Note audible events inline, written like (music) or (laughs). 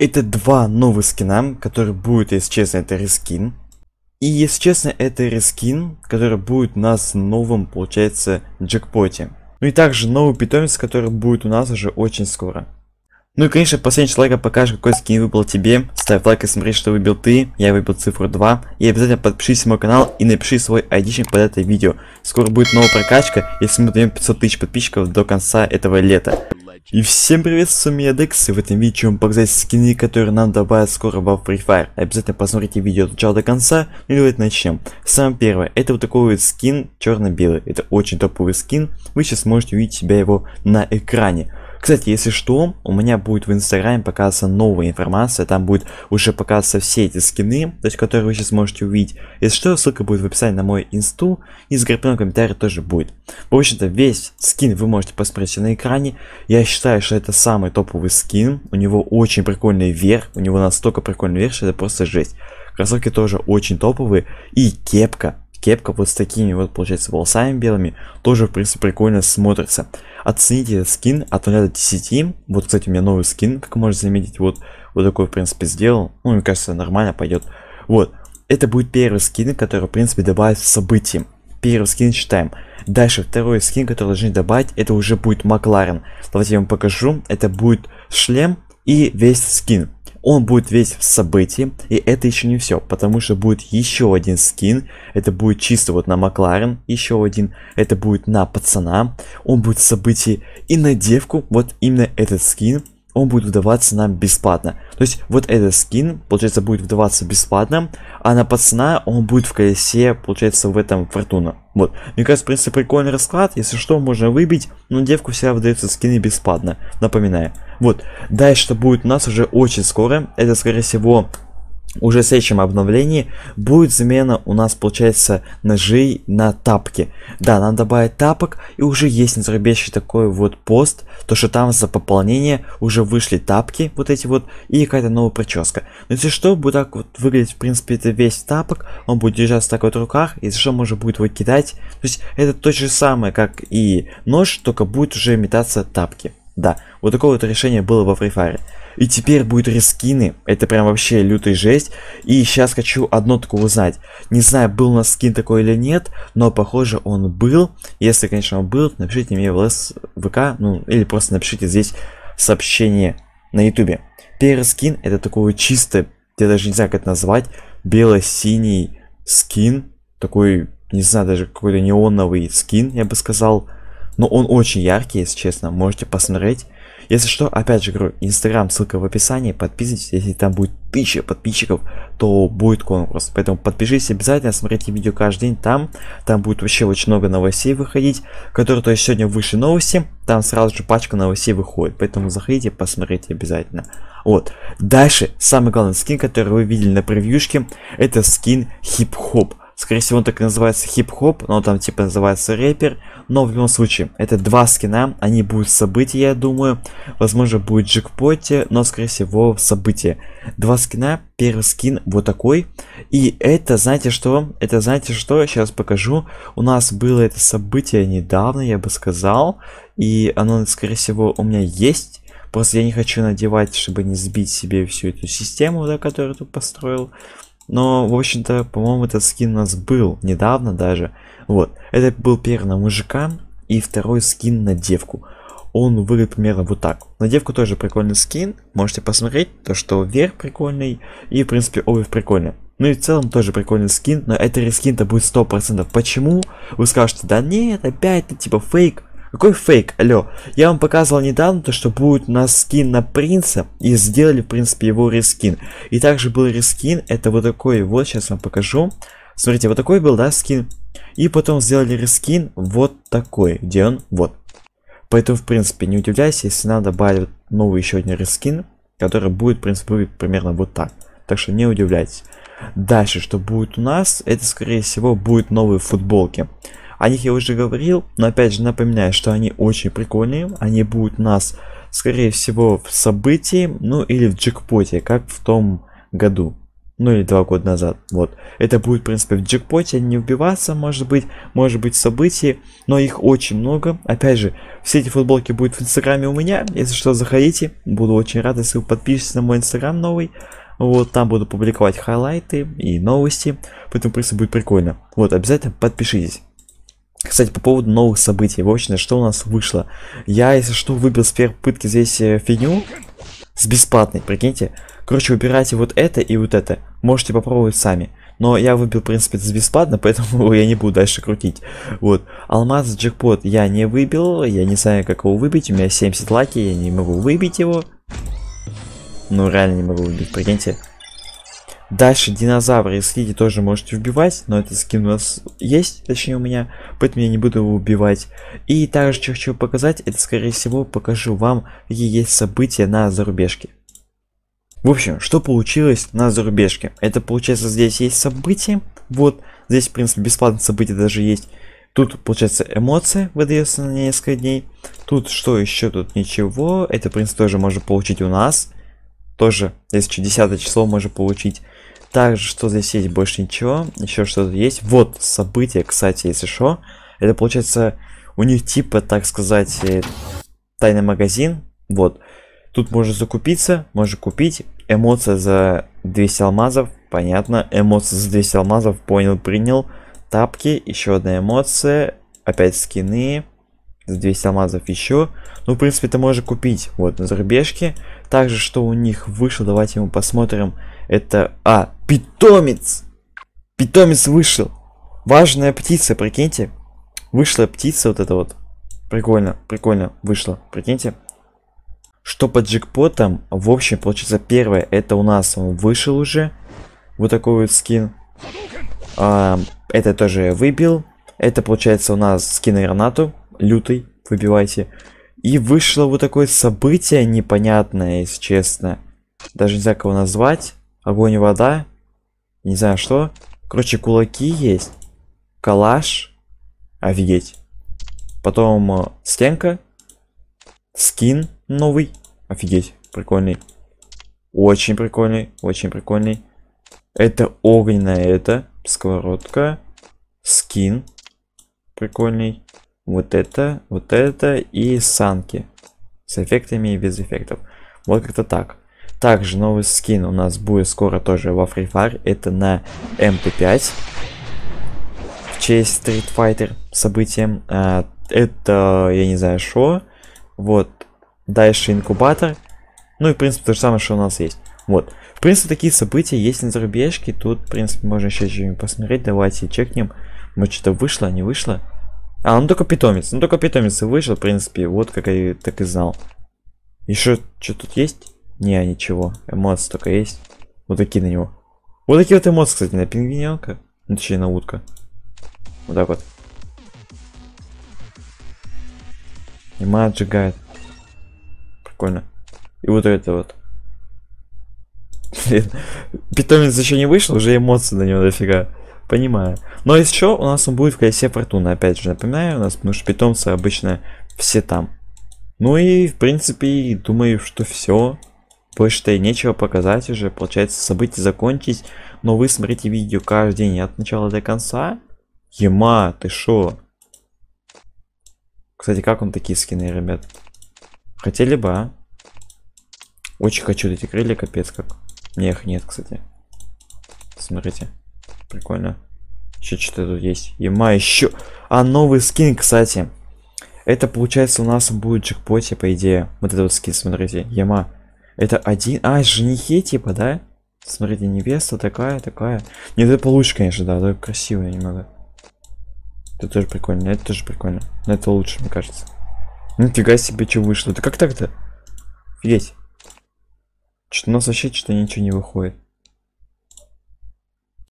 Это два новых скина, которые будут, если честно, это рескин. И, если честно, это рескин, который будет у нас новым, получается, джекпоте. Ну и также новый питомец, который будет у нас уже очень скоро. Ну и, конечно, последний человек покажет, какой скин выбрал тебе. Ставь лайк и смотри, что выбил ты. Я выбил цифру 2. И обязательно подпишись на мой канал и напиши свой айдишник под это видео. Скоро будет новая прокачка, если мы даем 500 тысяч подписчиков до конца этого лета. И всем привет, с вами я Декс, и в этом видео мы показать скины, которые нам добавят скоро во Free Fire. Обязательно посмотрите видео от начала до конца, и давайте начнем. Самое первое, это вот такой вот скин черно-белый, это очень топовый скин, вы сейчас можете увидеть себя его на экране. Кстати, если что, у меня будет в Инстаграме показана новая информация, там будет уже показываться все эти скины, то есть которые вы сейчас можете увидеть. Если что, ссылка будет в описании на мой инсту, и закрепленный комментарий тоже будет. В общем-то, весь скин вы можете посмотреть на экране. Я считаю, что это самый топовый скин, у него очень прикольный верх, у него настолько прикольный верх, что это просто жесть. Кроссовки тоже очень топовые, и кепка кепка вот с такими вот, получается, волосами белыми, тоже, в принципе, прикольно смотрится. Оцените этот скин от 0 до 10. Вот, кстати, у меня новый скин, как можно заметить, вот, вот такой, в принципе, сделал. Ну, мне кажется, нормально пойдет. Вот, это будет первый скин, который, в принципе, добавит в Первый скин считаем. Дальше второй скин, который должны добавить, это уже будет Макларен. Давайте я вам покажу. Это будет шлем и весь скин. Он будет весь в событии, и это еще не все, потому что будет еще один скин, это будет чисто вот на Макларен, еще один, это будет на пацана, он будет в событии и на девку, вот именно этот скин, он будет выдаваться нам бесплатно. То есть вот этот скин, получается, будет выдаваться бесплатно, а на пацана он будет в колесе, получается, в этом фортуна. Вот. Мне кажется, в принципе, прикольный расклад. Если что, можно выбить, но девку всегда выдаются скины бесплатно, напоминаю. Вот. Дальше будет у нас уже очень скоро. Это, скорее всего, уже в следующем обновлении будет замена у нас получается ножей на тапки. Да, нам добавить тапок и уже есть на такой вот пост, то что там за пополнение уже вышли тапки вот эти вот и какая-то новая прическа. Но если что, будет так вот выглядеть в принципе это весь тапок, он будет держаться так вот в руках, и за что, можно будет его кидать. То есть это то же самое, как и нож, только будет уже метаться тапки. Да, вот такое вот решение было во Free Fire. И теперь будут рескины. Это прям вообще лютая жесть. И сейчас хочу одно такое узнать. Не знаю, был у нас скин такой или нет, но похоже он был. Если, конечно, он был, напишите мне в ЛС ВК, ну, или просто напишите здесь сообщение на ютубе. Первый скин это такой чистый, я даже не знаю, как это назвать, бело-синий скин. Такой, не знаю, даже какой-то неоновый скин, я бы сказал. Но он очень яркий, если честно, можете посмотреть. Если что, опять же говорю, инстаграм, ссылка в описании, подписывайтесь, если там будет тысяча подписчиков, то будет конкурс. Поэтому подпишитесь обязательно, смотрите видео каждый день там, там будет вообще очень много новостей выходить, которые, то есть сегодня выше новости, там сразу же пачка новостей выходит, поэтому заходите, посмотрите обязательно. Вот, дальше, самый главный скин, который вы видели на превьюшке, это скин хип-хоп. Скорее всего, он так и называется хип-хоп, но там типа называется рэпер. Но в любом случае, это два скина, они будут в я думаю. Возможно, будет джекпоте, но скорее всего в Два скина, первый скин вот такой. И это, знаете что? Это, знаете что? Сейчас покажу. У нас было это событие недавно, я бы сказал. И оно, скорее всего, у меня есть. Просто я не хочу надевать, чтобы не сбить себе всю эту систему, да, которую тут построил. Но, в общем-то, по-моему, этот скин у нас был недавно даже. Вот, это был первый на мужика и второй скин на девку. Он выглядит примерно вот так. На девку тоже прикольный скин, можете посмотреть, то что верх прикольный и, в принципе, обувь прикольная. Ну и в целом тоже прикольный скин, но это рискин то будет 100%. Почему? Вы скажете, да нет, опять то типа фейк. Какой фейк? Алло. Я вам показывал недавно то, что будет у нас скин на принца. И сделали, в принципе, его рескин. И также был рескин. Это вот такой. Вот сейчас вам покажу. Смотрите, вот такой был, да, скин. И потом сделали рескин вот такой. Где он? Вот. Поэтому, в принципе, не удивляйся, если надо добавят новый еще один рескин, который будет, в принципе, выглядеть примерно вот так. Так что не удивляйтесь. Дальше, что будет у нас, это, скорее всего, будет новые футболки. О них я уже говорил, но опять же напоминаю, что они очень прикольные. Они будут нас, скорее всего, в событии, ну или в джекпоте, как в том году. Ну или два года назад, вот. Это будет, в принципе, в джекпоте, не вбиваться, может быть, может быть, событий, но их очень много. Опять же, все эти футболки будут в инстаграме у меня, если что, заходите, буду очень рад, если вы подпишетесь на мой инстаграм новый. Вот, там буду публиковать хайлайты и новости, поэтому, в принципе, будет прикольно. Вот, обязательно подпишитесь. Кстати, по поводу новых событий. В общем, что у нас вышло? Я, если что, выбил с первой пытки здесь э, фигню с бесплатной, прикиньте. Короче, выбирайте вот это и вот это. Можете попробовать сами. Но я выбил, в принципе, это бесплатно, (laughs) поэтому я не буду дальше крутить. Вот. Алмаз джекпот я не выбил. Я не знаю, как его выбить. У меня 70 лаки, я не могу выбить его. Ну, реально не могу выбить, прикиньте. Дальше динозавры и скиди тоже можете убивать, но этот скин у нас есть, точнее у меня, поэтому я не буду его убивать. И также, что хочу показать, это скорее всего покажу вам, какие есть события на зарубежке. В общем, что получилось на зарубежке? Это получается здесь есть события, вот, здесь в принципе бесплатные события даже есть. Тут, получается, эмоции выдается на несколько дней. Тут что еще? Тут ничего. Это, в принципе, тоже можно получить у нас. Тоже, если 10 число можно получить. Также, что здесь есть, больше ничего. Еще что-то есть. Вот событие, кстати, если что. Это получается, у них типа, так сказать, э, тайный магазин. Вот. Тут можно закупиться, можно купить. Эмоция за 200 алмазов. Понятно. Эмоция за 200 алмазов. Понял, принял. Тапки. Еще одна эмоция. Опять скины за 200 алмазов еще. Ну, в принципе, это можно купить вот на зарубежке. Также, что у них вышло, давайте мы посмотрим. Это, а, питомец! Питомец вышел! Важная птица, прикиньте. Вышла птица вот эта вот. Прикольно, прикольно вышло, прикиньте. Что по джекпотам, в общем, получится первое, это у нас он вышел уже. Вот такой вот скин. А, это тоже я выбил. Это получается у нас скин на гранату лютый, выбивайте. И вышло вот такое событие непонятное, если честно. Даже нельзя кого назвать. Огонь и вода. Не знаю что. Короче, кулаки есть. Калаш. Офигеть. Потом э, стенка. Скин новый. Офигеть, прикольный. Очень прикольный, очень прикольный. Это огненная, это сковородка. Скин прикольный вот это, вот это и санки. С эффектами и без эффектов. Вот как-то так. Также новый скин у нас будет скоро тоже во Free Fire. Это на MP5. В честь Street Fighter событием. А, это, я не знаю, что. Вот. Дальше инкубатор. Ну и, в принципе, то же самое, что у нас есть. Вот. В принципе, такие события есть на зарубежке. Тут, в принципе, можно еще что-нибудь посмотреть. Давайте чекнем. Может, что-то вышло, не вышло. А, он ну только питомец. он ну только питомец и вышел, в принципе. Вот как я так и знал. Еще что тут есть? Не, ничего. Эмоции только есть. Вот такие на него. Вот такие вот эмоции, кстати, на пингвиненка. Ну, точнее, на утка. Вот так вот. И отжигает. Прикольно. И вот это вот. (laughs) Блин, питомец еще не вышел, уже эмоции на него дофига. Понимаю. Но еще у нас он будет в колесе фортуны, опять же, напоминаю, у нас, потому питомцы обычно все там. Ну и, в принципе, думаю, что все. Больше-то и нечего показать уже, получается, события закончились, но вы смотрите видео каждый день от начала до конца. Ема, ты шо? Кстати, как он такие скины, ребят? Хотели бы, а? Очень хочу эти крылья, капец как. Не, их нет, кстати. Смотрите. Прикольно. Еще что-то тут есть. Ема еще. А новый скин, кстати. Это получается у нас будет в джекпоте, по идее. Вот этот вот скин, смотрите. Яма. Это один... А, женихи типа, да? Смотрите, невеста такая, такая. Не, это получше конечно, да. это красивая немного. Это тоже прикольно. Это тоже прикольно. Но это лучше, мне кажется. Нифига себе, что вышло. Это как так-то? Офигеть. Что-то у нас вообще что-то ничего не выходит.